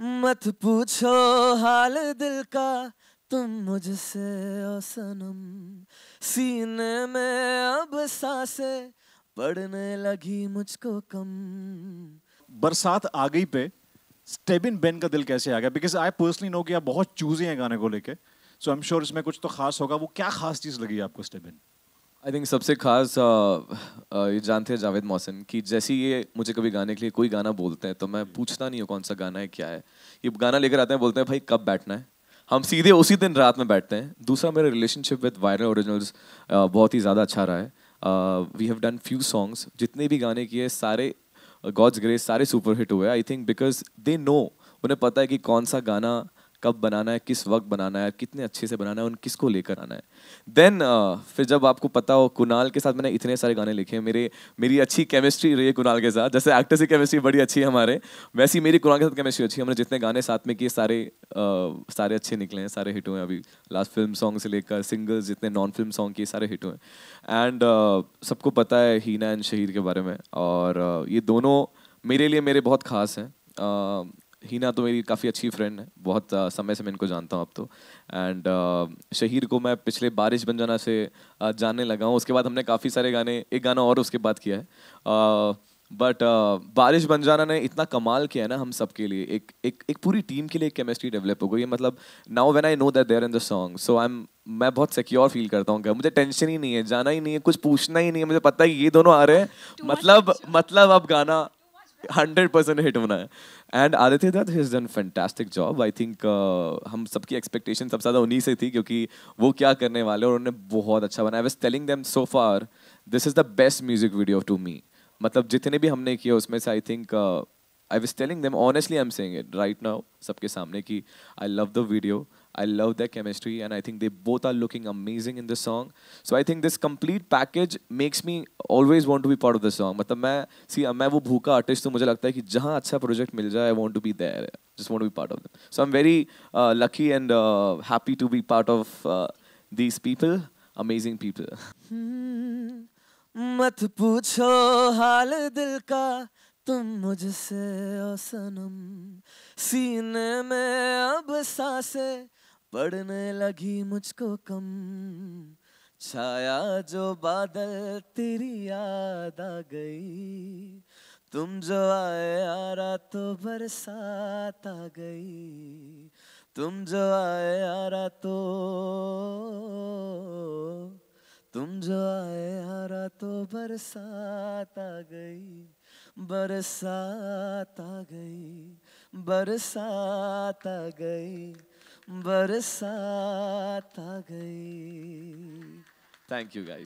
मत पूछो हाल दिल का तुम मुझसे सनम सीने में अब सांसे पड़ने लगी मुझको कम बरसात आ गई पे स्टेबिन बेन का दिल कैसे आ गया बिकॉज आई पर्सनली नो कि आप बहुत चूजे हैं गाने को लेके सो आई एम श्योर इसमें कुछ तो खास होगा वो क्या खास चीज़ लगी आपको स्टेबिन आई थिंक सबसे खास आ, आ, ये जानते हैं जावेद मोहसिन कि जैसे ये मुझे कभी गाने के लिए कोई गाना बोलते हैं तो मैं पूछता नहीं हूँ कौन सा गाना है क्या है ये गाना लेकर आते हैं बोलते हैं भाई कब बैठना है हम सीधे उसी दिन रात में बैठते हैं दूसरा मेरा रिलेशनशिप विद वायरल ओरिजिनल्स बहुत ही ज़्यादा अच्छा रहा है we have done few songs जितने भी गाने किए सारे गॉड्स ग्रेस सारे सुपरहिट हुए I think because they know उन्हें पता है कि कौन सा गाना कब बनाना है किस वक्त बनाना है कितने अच्छे से बनाना है उन किसको लेकर आना है देन uh, फिर जब आपको पता हो कुणाल के साथ मैंने इतने सारे गाने लिखे मेरे मेरी अच्छी केमिस्ट्री रही है कुणाल के साथ जैसे एक्टर की केमिस्ट्री बड़ी अच्छी है हमारे वैसी मेरी कुणाल के साथ केमिस्ट्री अच्छी है हमने जितने गाने साथ में किए सारे uh, सारे अच्छे निकले हैं सारे हिट हुए हैं अभी लास्ट फिल्म सॉन्ग से लेकर सिंगल्स जितने नॉन फिल्म सॉन्ग किए सारे हिट हुए हैं एंड uh, सबको पता है हीना एंड शहीद के बारे में और uh, ये दोनों मेरे लिए मेरे बहुत खास हैं uh, हीना तो मेरी काफ़ी अच्छी फ्रेंड है बहुत uh, समय से मैं इनको जानता हूँ अब तो एंड uh, शहीर को मैं पिछले बारिश बन जाना से uh, जानने लगा हूँ उसके बाद हमने काफ़ी सारे गाने एक गाना और उसके बाद किया है बट uh, बारिश बन जाना ने इतना कमाल किया है ना हम सब के लिए एक एक एक पूरी टीम के लिए एक केमिस्ट्री डेवलप हो गई है मतलब now when I know that there in the song so I am मैं बहुत सिक्योर फील करता हूँ मुझे टेंशन ही नहीं है जाना ही नहीं है कुछ पूछना ही नहीं है मुझे पता है ये दोनों आ रहे हैं मतलब मतलब अब गाना हंड्रेड परसेंट हिट होना है and Aditya Dutt his done fantastic job I think हम सबकी एक्सपेक्टेशन सबसे ज़्यादा उन्हीं से थी क्योंकि वो क्या करने वाले और उन्होंने बहुत अच्छा बनाया was telling them so far this is the best music video to me मतलब जितने भी हमने किए उसमें से I think I was telling them honestly I am saying it right now सबके सामने कि I love the video I love their chemistry, and I think they both are looking amazing in the song. So I think this complete package makes me always want to be part of the song. But मैं see I'm a भूखा artist so I feel like wherever a अच्छा project gets, I want to be there. Just want to be part of them. So I'm very uh, lucky and uh, happy to be part of uh, these people, amazing people. मत पूछो हाल दिल का तुम मुझसे सनम सीने में अब सांसें पड़ने लगी मुझको कम छाया जो बादल तेरी याद आ गई तुम जो आए आरा तो बरसात आ गई तुम जो आए आरा तो तुम जो आए आरा तो बरसात आ गई बरसात आ गई बरसात आ गई बरसात आ गई थैंक यू गाइस